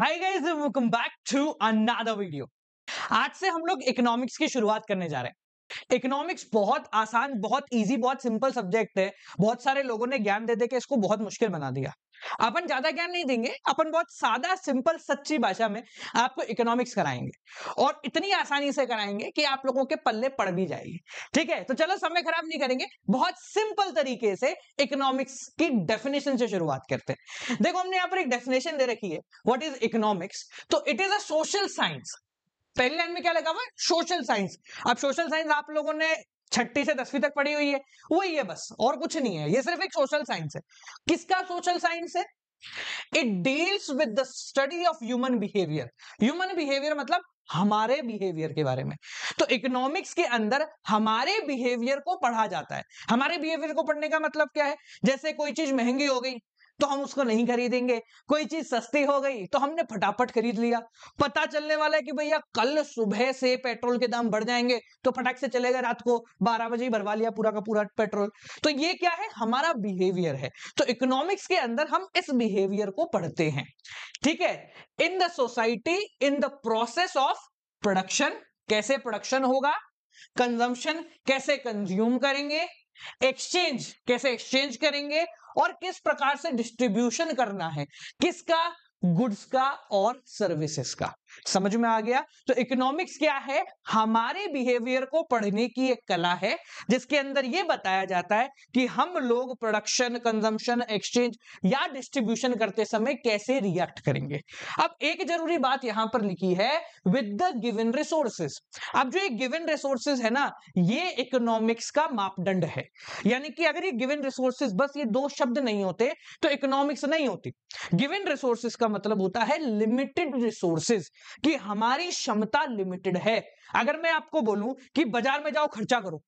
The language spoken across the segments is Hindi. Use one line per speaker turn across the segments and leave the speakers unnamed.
hi guys welcome back to another video आज से हम लोग इकोनॉमिक्स की शुरुआत करने जा रहे हैं इकोनॉमिक्स बहुत आसान बहुत इजी बहुत सिंपल सब्जेक्ट है बहुत सारे लोगों ने ज्ञान दे दे के इसको बहुत मुश्किल बना दिया अपन ज्यादा ज्ञान नहीं देंगे अपन बहुत सादा सिंपल सच्ची भाषा में आपको इकोनॉमिक्स कराएंगे और इतनी आसानी से कराएंगे कि आप लोगों के पल्ले पड़ भी जाएंगे ठीक है तो चलो समय खराब नहीं करेंगे बहुत सिंपल तरीके से इकोनॉमिक्स की डेफिनेशन से शुरुआत करते हैं देखो हमने यहां पर एक डेफिनेशन दे रखी है वॉट इज इकोनॉमिक्स तो it is a social science पहली लाइन में क्या लगा हुआ सोशल साइंस अब सोशल साइंस आप लोगों ने छठी से दसवीं तक पढ़ी हुई है वही है बस और कुछ नहीं है ये सिर्फ एक सोशल साइंस है किसका सोशल साइंस है it deals with the study of human behaviour human behaviour मतलब हमारे बिहेवियर के बारे में तो इकोनॉमिक्स के अंदर हमारे बिहेवियर को पढ़ा जाता है हमारे बिहेवियर को पढ़ने का मतलब क्या है जैसे कोई चीज महंगी हो गई तो हम उसको नहीं खरीदेंगे कोई चीज सस्ती हो गई तो हमने फटाफट खरीद लिया पता चलने वाला है कि भैया कल सुबह से पेट्रोल के दाम बढ़ जाएंगे तो फटाक से चलेगा रात को बारह बजे भरवा लिया पूरा का पूरा पेट्रोल तो ये क्या है हमारा बिहेवियर है तो इकोनॉमिक्स के अंदर हम इस बिहेवियर को पढ़ते हैं ठीक है in the society in the process of production कैसे प्रोडक्शन होगा कंजम्पशन कैसे कंज्यूम करेंगे एक्सचेंज कैसे एक्सचेंज करेंगे और किस प्रकार से डिस्ट्रीब्यूशन करना है किसका गुड्स का और सर्विसेज का समझ में आ गया तो इकोनॉमिक्स क्या है हमारे बिहेवियर को पढ़ने की एक कला है जिसके अंदर यह बताया जाता है कि हम लोग प्रोडक्शन कंजम्पशन एक्सचेंज या डिस्ट्रीब्यूशन करते समय कैसे रिएक्ट करेंगे अब एक जरूरी बात यहां पर लिखी है विद द गिवन रिसोर्सेज अब जो ये गिवन रिसोर्सेज है ना ये इकोनॉमिक्स का मापदंड है यानी कि अगर ये गिवन रिसोर्सेज बस ये दो शब्द नहीं होते तो इकोनॉमिक्स नहीं होती गिवन रिसोर्सेज का मतलब होता है लिमिटेड रिसोर्सेज कि हमारी क्षमता लिमिटेड है अगर मैं आपको बोलूं कि बाजार में जाओ खर्चा करो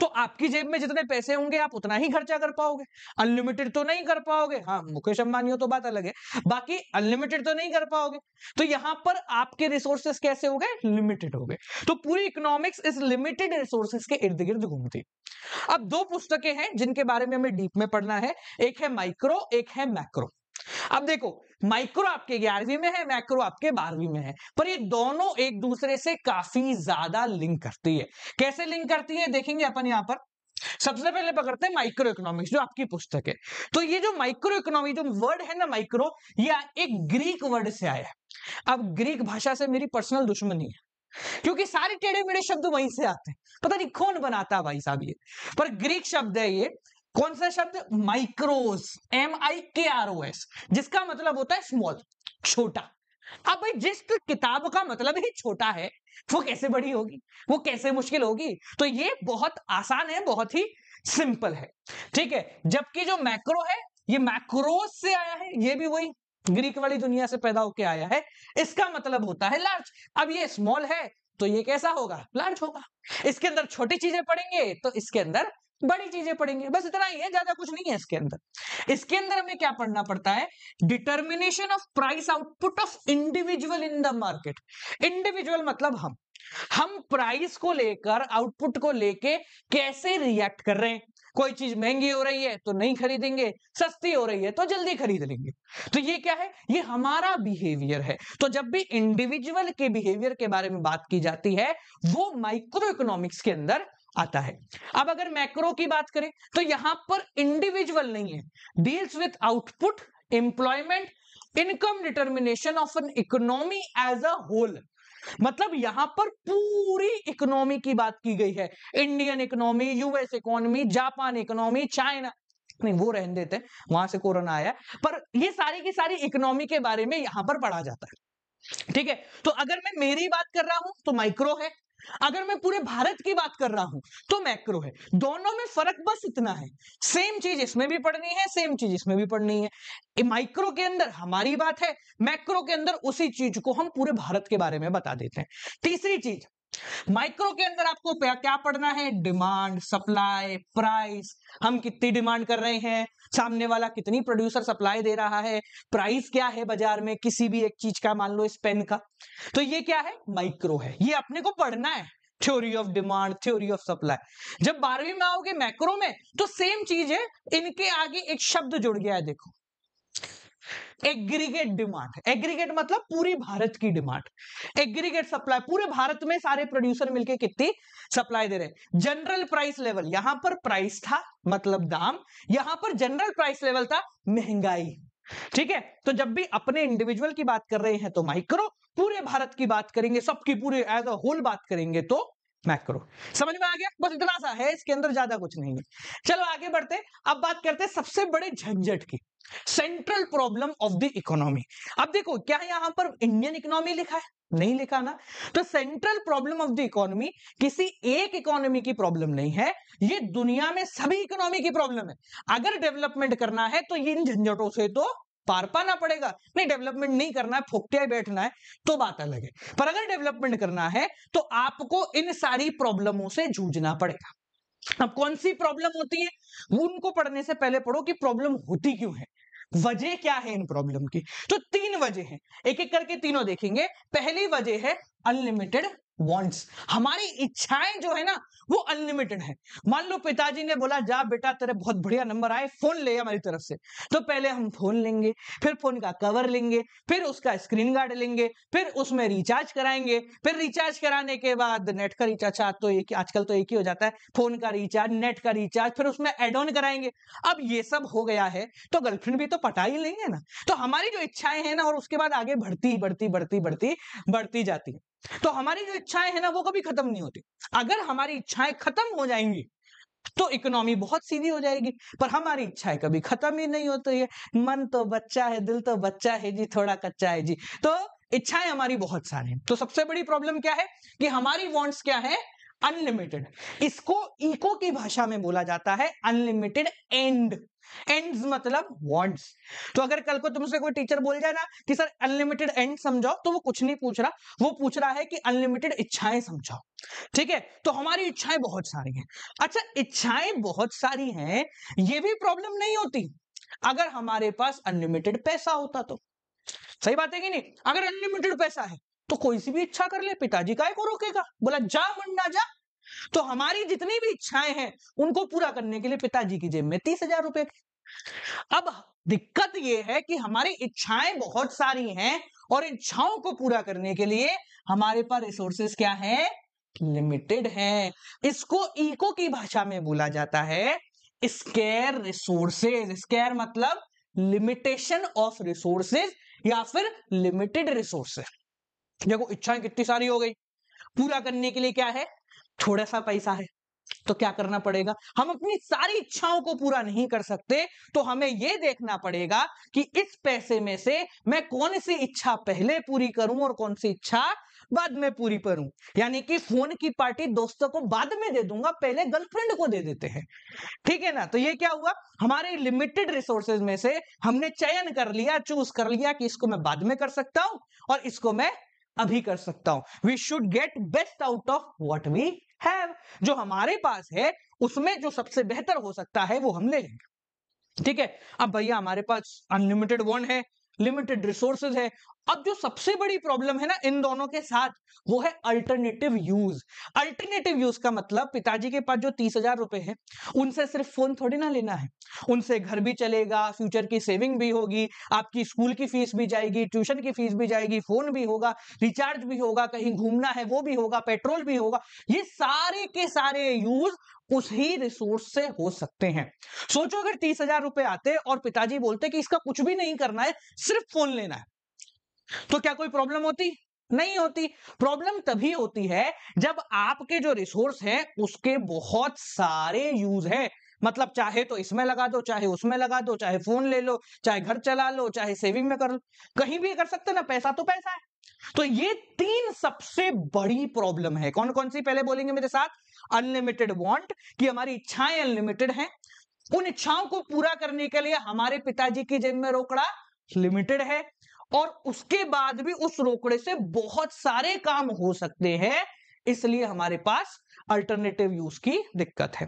तो आपकी जेब में जितने पैसे होंगे आप उतना ही खर्चा कर पाओगे अनलिमिटेड तो नहीं कर पाओगे हाँ मुकेश अंबानी हो तो बात अलग है बाकी अनलिमिटेड तो नहीं कर पाओगे तो यहां पर आपके रिसोर्सेस कैसे हो गए लिमिटेड हो गए तो पूरी इकोनॉमिक्स इस लिमिटेड रिसोर्सेस के इर्द गिर्द घूमती अब दो पुस्तकें हैं जिनके बारे में हमें डीप में पढ़ना है एक है माइक्रो एक है मैक्रो अब देखो माइक्रो आपके ग्यारहवीं में है मैक्रो आपके बारहवीं में है पर ये दोनों एक दूसरे से काफी ज्यादा लिंक करती है कैसे लिंक करती है देखेंगे अपन यहां पर सबसे पहले पकड़ते हैं माइक्रो इकोनॉमिक्स जो आपकी पुस्तक है तो ये जो माइक्रो इकोनॉमिक जो वर्ड है ना माइक्रो ये एक ग्रीक वर्ड से आया है अब ग्रीक भाषा से मेरी पर्सनल दुश्मनी है क्योंकि सारे टेढ़े मेढ़े शब्द वहीं से आते हैं पता नहीं कौन बनाता है भाई साहब ये पर ग्रीक शब्द है ये कौन सा शब्द माइक्रोस एम आई के आर ओ एस जिसका मतलब होता है स्मॉल छोटा अब भाई जिस किताब का मतलब ही छोटा है वो कैसे बड़ी होगी वो कैसे मुश्किल होगी तो ये बहुत आसान है बहुत ही सिंपल है ठीक है जबकि जो मैक्रो है ये मैक्रोस से आया है ये भी वही ग्रीक वाली दुनिया से पैदा होकर आया है इसका मतलब होता है लार्ज अब ये स्मॉल है तो ये कैसा होगा लार्ज होगा इसके अंदर छोटी चीजें पड़ेंगे तो इसके अंदर बड़ी चीजें पढ़ेंगे बस इतना ही है ज्यादा कुछ नहीं है इसके अंदर इसके अंदर हमें क्या पढ़ना पड़ता है determination of price output of individual in the market individual मतलब हम हम प्राइस को लेकर आउटपुट को लेके कैसे रिएक्ट कर रहे हैं कोई चीज महंगी हो रही है तो नहीं खरीदेंगे सस्ती हो रही है तो जल्दी खरीद लेंगे तो ये क्या है ये हमारा बिहेवियर है तो जब भी इंडिविजुअल के बिहेवियर के बारे में बात की जाती है वो माइक्रो इकोनॉमिक्स के अंदर आता है अब अगर मैक्रो की बात करें तो यहां पर इंडिविजुअल नहीं है deals with output employment income determination of an economy as a whole मतलब यहां पर पूरी इकोनॉमी की बात की गई है Indian economy US economy Japan economy China नहीं वो रहने देते हैं वहां से कोरोना आया पर ये सारी की सारी इकोनॉमी के बारे में यहां पर पढ़ा जाता है ठीक है तो अगर मैं मेरी बात कर रहा हूं तो माइक्रो है अगर मैं पूरे भारत की बात कर रहा हूं तो मैक्रो है दोनों में फर्क बस इतना है सेम चीज इसमें भी पढ़नी है सेम चीज इसमें भी पढ़नी है माइक्रो के अंदर हमारी बात है मैक्रो के अंदर उसी चीज को हम पूरे भारत के बारे में बता देते हैं तीसरी चीज माइक्रो के अंदर आपको क्या पढ़ना है डिमांड सप्लाई प्राइस हम कितनी डिमांड कर रहे हैं सामने वाला कितनी प्रोड्यूसर सप्लाई दे रहा है प्राइस क्या है बाजार में किसी भी एक चीज का मान लो इस पेन का तो ये क्या है माइक्रो है ये अपने को पढ़ना है theory of demand theory of supply जब बारहवीं में आओगे मैक्रो में तो सेम चीज है इनके आगे एक शब्द जुड़ गया है देखो एग्रीगेट डिमांड एग्रीगेट मतलब पूरी भारत की डिमांड एग्रीगेट सप्लाई पूरे भारत में सारे प्रोड्यूसर मिलके कितनी सप्लाई दे रहे जनरल प्राइस लेवल यहां पर प्राइस था मतलब दाम यहां पर जनरल प्राइस लेवल था महंगाई ठीक है तो जब भी अपने इंडिविजुअल की बात कर रहे हैं तो माइक्रो पूरे भारत की बात करेंगे सबकी पूरे एज अ होल बात करेंगे तो मैक्रो समझ में आ गया बस इतना सा है इसके अंदर ज्यादा कुछ नहीं है चलो आगे बढ़ते अब बात करते सबसे बड़े झंझट की central problem of the economy अब देखो क्या यहां पर इंडियन इकोनॉमी लिखा है नहीं लिखा ना तो central problem of the economy किसी एक इकोनॉमी की प्रॉब्लम नहीं है ये दुनिया में सभी इकोनॉमी की प्रॉब्लम है अगर डेवलपमेंट करना है तो इन झंझटों से तो पार पाना पड़ेगा नहीं डेवलपमेंट नहीं करना है फोकटिया बैठना है तो बात अलग है पर अगर डेवलपमेंट करना है तो आपको इन सारी प्रॉब्लमों से जूझना पड़ेगा अब कौन सी प्रॉब्लम होती है उनको पढ़ने से पहले पढ़ो कि प्रॉब्लम होती क्यों है वजह क्या है इन प्रॉब्लम की तो तीन वजह है एक एक करके तीनों देखेंगे पहली वजह है अनलिमिटेड वॉन्ट्स हमारी इच्छाएं जो है ना वो अनलिमिटेड है मान लो पिताजी ने बोला जा बेटा तेरे बहुत बढ़िया नंबर आए फोन ले हमारी तरफ से तो पहले हम फोन लेंगे फिर फोन का कवर लेंगे फिर उसका स्क्रीन गार्ड लेंगे फिर उसमें रिचार्ज कराएंगे फिर रिचार्ज कराने के बाद नेट का रिचार्ज आज तो एक आजकल तो एक ही हो जाता है फोन का रिचार्ज नेट का रिचार्ज फिर उसमें एड ऑन कराएंगे अब ये सब हो गया है तो गर्लफ्रेंड भी तो पटा ही लेंगे ना तो हमारी जो इच्छाएं हैं ना और उसके बाद आगे बढ़ती बढ़ती बढ़ती बढ़ती बढ़ती जाती है तो हमारी जो इच्छाएं हैं ना वो कभी खत्म नहीं होती अगर हमारी इच्छाएं खत्म हो जाएंगी तो इकोनॉमी बहुत सीधी हो जाएगी पर हमारी इच्छाएं कभी खत्म ही नहीं होती है मन तो बच्चा है दिल तो बच्चा है जी थोड़ा कच्चा है जी तो इच्छाएं हमारी बहुत सारी हैं तो सबसे बड़ी प्रॉब्लम क्या है कि हमारी वॉन्ट्स क्या है अनलिमिटेड इसको इको की भाषा में बोला जाता है अनलिमिटेड एंड एंड्स मतलब वांट्स तो अगर कल को तुमसे कोई टीचर बोल जाए ना कि सर अनलिमिटेड एंड समझाओ तो वो कुछ नहीं पूछ रहा वो पूछ रहा है कि अनलिमिटेड इच्छाएं समझाओ ठीक है तो हमारी इच्छाएं बहुत सारी हैं अच्छा इच्छाएं बहुत सारी हैं ये भी प्रॉब्लम नहीं होती अगर हमारे पास अनलिमिटेड पैसा होता तो सही बात है कि नहीं अगर अनलिमिटेड पैसा है तो कोई सी भी इच्छा कर ले पिताजी एक को रोकेगा बोला जा मंडा जा तो हमारी जितनी भी इच्छाएं हैं उनको पूरा करने के लिए पिताजी की जेब में तीस हजार रुपए अब दिक्कत यह है कि हमारी इच्छाएं बहुत सारी हैं और इच्छाओं को पूरा करने के लिए हमारे पास रिसोर्सेस क्या है लिमिटेड है इसको इको की भाषा में बोला जाता है स्केयर रिसोर्सेज स्केयर मतलब लिमिटेशन ऑफ रिसोर्सेज या फिर लिमिटेड रिसोर्सेज देखो इच्छाएं कितनी सारी हो गई पूरा करने के लिए क्या है थोड़ा सा पैसा है तो क्या करना पड़ेगा हम अपनी सारी इच्छाओं को पूरा नहीं कर सकते तो हमें यह देखना पड़ेगा कि इस पैसे में से मैं कौन सी इच्छा पहले पूरी करूं और कौन सी इच्छा बाद में पूरी करूं यानी कि फोन की पार्टी दोस्तों को बाद में दे दूंगा पहले गर्लफ्रेंड को दे देते हैं ठीक है ना तो ये क्या हुआ हमारे लिमिटेड रिसोर्सेज में से हमने चयन कर लिया चूज कर लिया कि इसको मैं बाद में कर सकता हूं और इसको मैं अभी कर सकता हूं we should get best out of what we have जो हमारे पास है उसमें जो सबसे बेहतर हो सकता है वो हम ले लेंगे ठीक है अब भैया हमारे पास अनलिमिटेड वन है लिमिटेड रिसोर्सेज है अब जो सबसे बड़ी प्रॉब्लम है ना इन दोनों के साथ वो है अल्टरनेटिव यूज अल्टरनेटिव यूज का मतलब पिताजी के पास जो तीस हजार रुपए है उनसे सिर्फ फोन थोड़ी ना लेना है उनसे घर भी चलेगा फ्यूचर की सेविंग भी होगी आपकी स्कूल की फीस भी जाएगी ट्यूशन की फीस भी जाएगी फोन भी होगा रिचार्ज भी होगा कहीं घूमना है वो भी होगा पेट्रोल भी होगा ये सारे के सारे यूज उस ही रिसोर्स से हो सकते हैं सोचो अगर तीस हजार रुपए आते और पिताजी बोलते कि इसका कुछ भी नहीं करना है सिर्फ फोन लेना है तो क्या कोई प्रॉब्लम होती नहीं होती प्रॉब्लम तभी होती है जब आपके जो रिसोर्स हैं उसके बहुत सारे यूज हैं मतलब चाहे तो इसमें लगा दो चाहे उसमें लगा दो चाहे फोन ले लो चाहे घर चला लो चाहे सेविंग में कर लो कहीं भी कर सकते ना पैसा तो पैसा है तो ये तीन सबसे बड़ी प्रॉब्लम है कौन कौन सी पहले बोलेंगे मेरे साथ अनलिमिटेड वांट कि हमारी इच्छाएं अनलिमिटेड हैं उन इच्छाओं को पूरा करने के लिए हमारे पिताजी की जन्म रोकड़ा लिमिटेड है और उसके बाद भी उस रोकड़े से बहुत सारे काम हो सकते हैं इसलिए हमारे पास अल्टरनेटिव यूज की दिक्कत है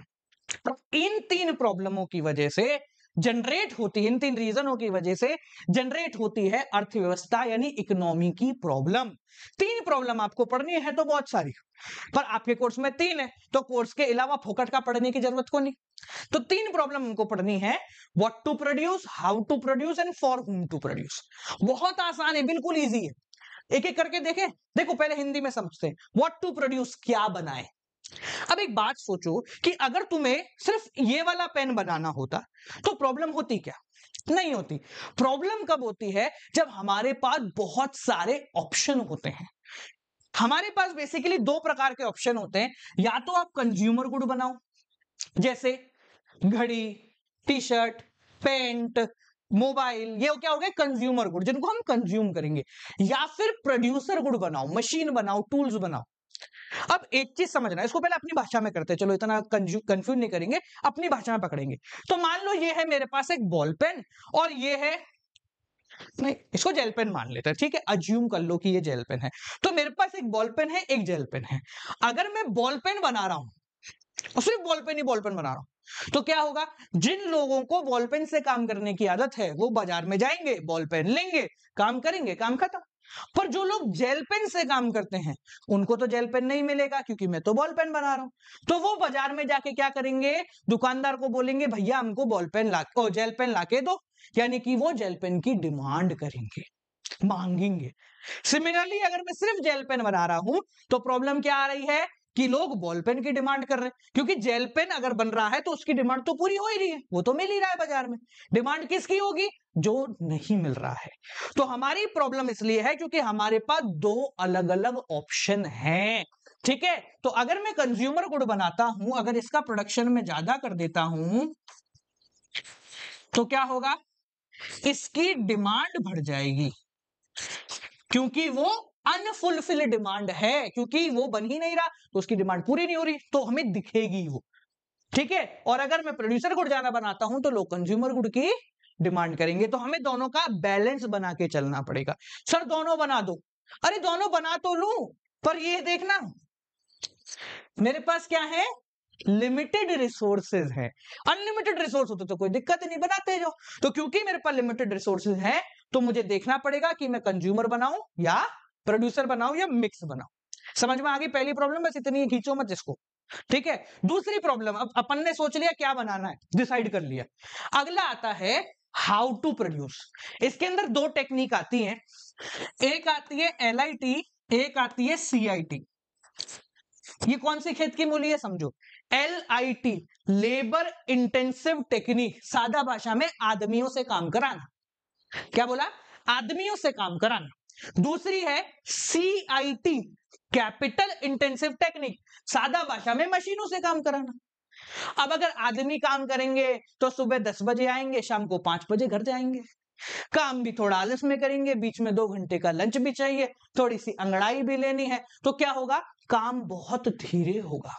तो इन तीन प्रॉब्लमों की वजह से जनरेट होती है इन तीन रीजनों की वजह से जनरेट होती है अर्थव्यवस्था यानी इकोनॉमी की प्रॉब्लम तीन प्रॉब्लम आपको पढ़नी है तो बहुत सारी पर आपके कोर्स में तीन है तो कोर्स के अलावा फोकट का पढ़ने की जरूरत को नहीं तो तीन प्रॉब्लम हमको पढ़नी है what to produce how to produce and for whom to produce बहुत आसान है बिल्कुल ईजी है एक एक करके देखें देखो पहले हिंदी में समझते हैं व्हाट टू प्रोड्यूस क्या बनाए अब एक बात सोचो कि अगर तुम्हें सिर्फ ये वाला पेन बनाना होता तो प्रॉब्लम होती क्या नहीं होती प्रॉब्लम कब होती है जब हमारे पास बहुत सारे ऑप्शन होते हैं हमारे पास बेसिकली दो प्रकार के ऑप्शन होते हैं या तो आप कंज्यूमर गुड बनाओ जैसे घड़ी टी शर्ट पेंट मोबाइल ये क्या हो गए कंज्यूमर गुड जिनको हम कंज्यूम करेंगे या फिर प्रोड्यूसर गुड बनाओ मशीन बनाओ टूल्स बनाओ अब एक चीज समझना इसको पहले अपनी भाषा में करते चलो इतना कंफ्यूज नहीं करेंगे अपनी भाषा में पकड़ेंगे तो मान लो ये है मेरे पास एक बॉल पेन और ये है नहीं इसको जेल पेन मान लेते हैं ठीक है अज्यूम कर लो कि ये जेल पेन है तो मेरे पास एक बॉल पेन है एक जेल पेन है अगर मैं बॉल पेन बना रहा हूं और सिर्फ बॉल पेन ही बॉल पेन बना रहा हूं तो क्या होगा जिन लोगों को बॉल पेन से काम करने की आदत है वो बाजार में जाएंगे बॉल पेन लेंगे काम करेंगे काम खत्म पर जो लोग जेल पेन से काम करते हैं उनको तो जेल पेन नहीं मिलेगा क्योंकि मैं तो बॉल पेन बना रहा हूं तो वो बाजार में जाके क्या करेंगे दुकानदार को बोलेंगे भैया हमको बॉल पेन ला जेल पेन लाके दो यानी कि वो जेल पेन की डिमांड करेंगे मांगेंगे सिमिलरली अगर मैं सिर्फ जेल पेन बना रहा हूं तो प्रॉब्लम क्या आ रही है कि लोग बॉल पेन की डिमांड कर रहे हैं क्योंकि जेल पेन अगर बन रहा है तो उसकी डिमांड तो पूरी हो ही रही है वो तो मिल ही रहा है बाजार में डिमांड किसकी होगी जो नहीं मिल रहा है तो हमारी प्रॉब्लम इसलिए है क्योंकि हमारे पास दो अलग अलग ऑप्शन हैं ठीक है तो अगर मैं कंज्यूमर गुड बनाता हूं अगर इसका प्रोडक्शन में ज्यादा कर देता हूं तो क्या होगा इसकी डिमांड बढ़ जाएगी क्योंकि वो अनफुलफिल डिमांड है क्योंकि वो बन ही नहीं रहा तो उसकी डिमांड पूरी नहीं हो रही तो हमें दिखेगी वो ठीक है और अगर मैं प्रोड्यूसर गुड ज्यादा बनाता हूं तो लोग कंज्यूमर गुड की डिमांड करेंगे तो हमें दोनों का बैलेंस बना के चलना पड़ेगा सर दोनों बना दो अरे दोनों बना तो लू पर ये देखना मेरे पास क्या है लिमिटेड रिसोर्सेज है अनलिमिटेड रिसोर्स होते तो कोई दिक्कत नहीं बनाते जो तो क्योंकि मेरे पास लिमिटेड रिसोर्सेज है तो मुझे देखना पड़ेगा कि मैं कंज्यूमर बनाऊं या प्रोड्यूसर बनाऊं या मिक्स बनाऊं समझ में आ गई पहली प्रॉब्लम बस इतनी खींचो मत इसको ठीक है दूसरी प्रॉब्लम अब अपन ने सोच लिया क्या बनाना है डिसाइड कर लिया अगला आता है हाउ टू प्रोड्यूस इसके अंदर दो टेक्निक आती हैं एक आती है एल एक आती है सी ये कौन सी खेत की मूली है समझो L I T labour intensive technique सादा भाषा में आदमियों से काम कराना क्या बोला आदमियों से काम कराना दूसरी है C I T capital intensive technique सादा भाषा में मशीनों से काम कराना अब अगर आदमी काम करेंगे तो सुबह दस बजे आएंगे शाम को पांच बजे घर जाएंगे काम भी थोड़ा आलस में करेंगे बीच में दो घंटे का लंच भी चाहिए थोड़ी सी अंगड़ाई भी लेनी है तो क्या होगा काम बहुत धीरे होगा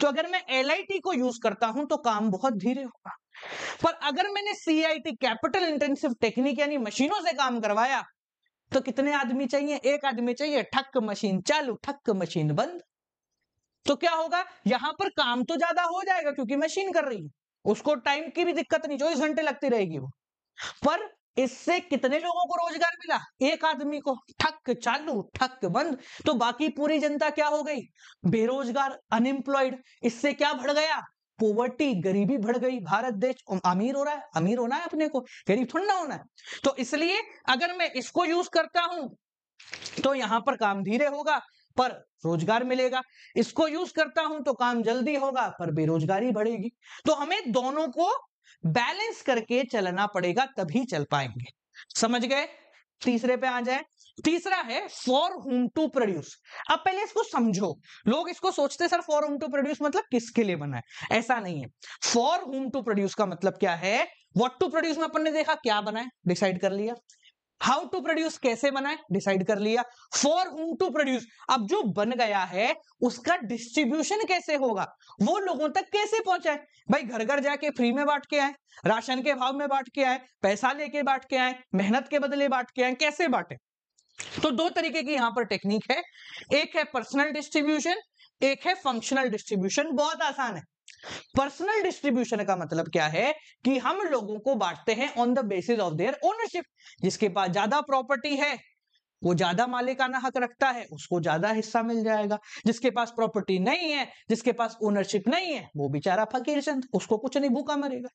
तो अगर मैं एल को यूज करता हूं तो काम बहुत धीरे होगा पर अगर मैंने C I T capital intensive technique यानी मशीनों से काम करवाया तो कितने आदमी चाहिए एक आदमी चाहिए ठक मशीन चालू ठक मशीन बंद तो क्या होगा यहां पर काम तो ज्यादा हो जाएगा क्योंकि मशीन कर रही है उसको टाइम की भी दिक्कत नहीं चौबीस घंटे लगती रहेगी वो पर इससे कितने लोगों को रोजगार मिला एक आदमी को ठक चालू ठक बंद तो बाकी पूरी जनता क्या हो गई बेरोजगार अनएम्प्लॉयड इससे क्या बढ़ गया पोवर्टी गरीबी बढ़ गई भारत देश अमीर हो रहा है अमीर होना है अपने को गरीब थोड़ा होना है तो इसलिए अगर मैं इसको यूज करता हूं तो यहां पर काम धीरे होगा पर रोजगार मिलेगा इसको यूज करता हूं तो काम जल्दी होगा पर बेरोजगारी बढ़ेगी तो हमें दोनों को बैलेंस करके चलना पड़ेगा तभी चल पाएंगे समझ गए तीसरे पे आ जाए तीसरा है फॉर होम टू प्रोड्यूस अब पहले इसको समझो लोग इसको सोचते sir for whom to produce मतलब किसके लिए बना है ऐसा नहीं है फॉर होम टू प्रोड्यूस का मतलब क्या है व्हाट टू प्रोड्यूस में अपन ने देखा क्या बना है डिसाइड कर लिया हाउ टू प्रोड्यूस कैसे बनाए डिसाइड कर लिया फॉर हुम टू प्रोड्यूस अब जो बन गया है उसका डिस्ट्रीब्यूशन कैसे होगा वो लोगों तक कैसे पहुंचाए भाई घर घर जाके फ्री में बांट के आए राशन के भाव में बांट के आए पैसा लेके बांट के आए मेहनत के बदले बांट के आए कैसे बांटे तो दो तरीके की यहां पर टेक्निक है एक है पर्सनल डिस्ट्रीब्यूशन एक है फंक्शनल डिस्ट्रीब्यूशन बहुत आसान है पर्सनल डिस्ट्रीब्यूशन का मतलब क्या है कि हम लोगों को बांटते हैं on the basis of their ownership जिसके पास ज्यादा प्रॉपर्टी है वो ज्यादा मालिकाना हक रखता है उसको ज्यादा हिस्सा मिल जाएगा जिसके पास प्रॉपर्टी नहीं है जिसके पास ओनरशिप नहीं है वो बेचारा फकीर चंद उसको कुछ नहीं भूखा मरेगा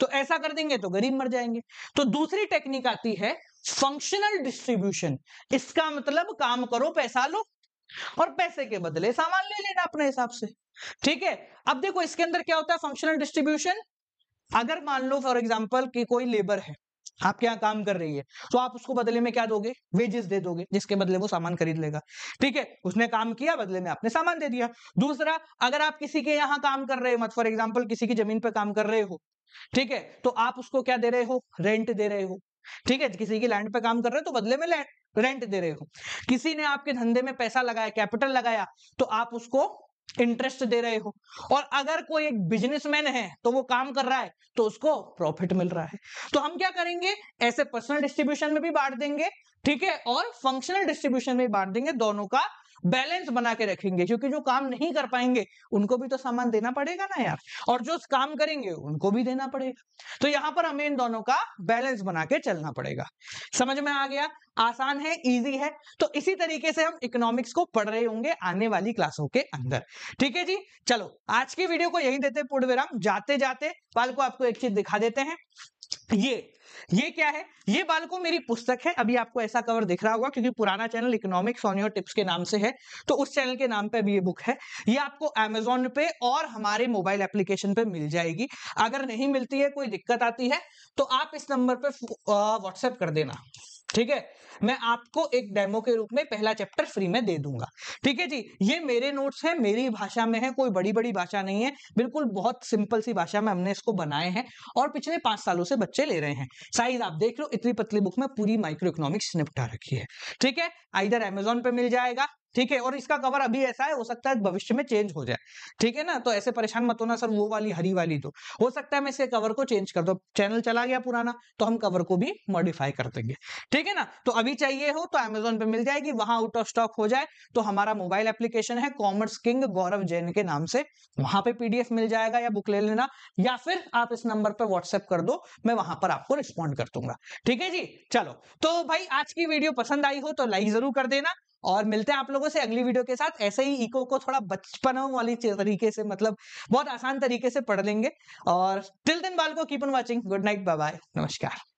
तो ऐसा कर देंगे तो गरीब मर जाएंगे तो दूसरी टेक्निक आती है फंक्शनल डिस्ट्रीब्यूशन इसका मतलब काम करो पैसा लो और पैसे के बदले सामान ले लेना अपने हिसाब से ठीक है अब देखो इसके अंदर क्या होता है फंक्शनल डिस्ट्रीब्यूशन अगर मान लो फॉर एग्जाम्पल की कोई लेबर है आपके यहाँ काम कर रही है तो आप उसको बदले में क्या दोगे वेजेस दे दोगे जिसके बदले वो सामान खरीद लेगा ठीक है उसने काम किया बदले में आपने सामान दे दिया दूसरा अगर आप किसी के यहाँ काम कर रहे हो मत फॉर एग्जाम्पल किसी की जमीन पर काम कर रहे हो ठीक है तो आप उसको क्या दे रहे हो रेंट दे रहे हो ठीक है किसी की लैंड पे काम कर रहे हो तो बदले में रेंट दे रहे हो किसी ने आपके धंधे में पैसा लगाया कैपिटल लगाया तो आप उसको इंटरेस्ट दे रहे हो और अगर कोई एक बिजनेसमैन है तो वो काम कर रहा है तो उसको प्रॉफिट मिल रहा है तो हम क्या करेंगे ऐसे पर्सनल डिस्ट्रीब्यूशन में भी बांट देंगे ठीक है और फंक्शनल डिस्ट्रीब्यूशन में बांट देंगे दोनों का बैलेंस बना के रखेंगे क्योंकि जो काम नहीं कर पाएंगे उनको भी तो सामान देना पड़ेगा ना यार और जो काम करेंगे उनको भी देना पड़ेगा तो यहां पर हमें इन दोनों का बैलेंस बना के चलना पड़ेगा समझ में आ गया आसान है इजी है तो इसी तरीके से हम इकोनॉमिक्स को पढ़ रहे होंगे आने वाली क्लासों के अंदर ठीक है जी चलो आज की वीडियो को यही देते विराम जाते जाते पाल को आपको एक चीज दिखा देते हैं ये ये क्या है ये बालकों मेरी पुस्तक है अभी आपको ऐसा कवर दिख रहा होगा क्योंकि पुराना channel economics on your tips के नाम से है तो उस चैनल के नाम पे अभी ये बुक है ये आपको अमेजोन पे और हमारे मोबाइल एप्लीकेशन पे मिल जाएगी अगर नहीं मिलती है कोई दिक्कत आती है तो आप इस नंबर पर व्हाट्सएप कर देना ठीक है मैं आपको एक डेमो के रूप में पहला चैप्टर फ्री में दे दूंगा ठीक है जी ये मेरे नोट्स हैं मेरी भाषा में है कोई बड़ी बड़ी भाषा नहीं है बिल्कुल बहुत सिंपल सी भाषा में हमने इसको बनाए हैं और पिछले पांच सालों से बच्चे ले रहे हैं साइज आप देख लो इतनी पतली बुक में पूरी माइक्रो इकोनॉमिक्स निपटा रखी है ठीक है इधर अमेजोन पे मिल जाएगा ठीक है और इसका कवर अभी ऐसा है हो सकता है भविष्य में चेंज हो जाए ठीक है ना तो ऐसे परेशान मत होना सर वो वाली हरी वाली तो हो सकता है मैं इसे कवर को चेंज कर दो चैनल चला गया पुराना तो हम कवर को भी मॉडिफाई कर देंगे ठीक है ना तो अभी चाहिए हो तो अमेजोन पे मिल जाएगी वहां आउट ऑफ स्टॉक हो जाए तो हमारा मोबाइल एप्लीकेशन है कॉमर्स किंग गौरव जैन के नाम से वहां पर पीडीएफ मिल जाएगा या बुक ले लेना या फिर आप इस नंबर पर व्हाट्सएप कर दो मैं वहां पर आपको रिस्पॉन्ड कर दूंगा ठीक है जी चलो तो भाई आज की वीडियो पसंद आई हो तो लाइक जरूर कर देना और मिलते हैं आप लोगों से अगली वीडियो के साथ ऐसे ही इको को थोड़ा बचपन वाली तरीके से मतलब बहुत आसान तरीके से पढ़ लेंगे और टिल दिन बाल को keep on watching good night bye bye नमस्कार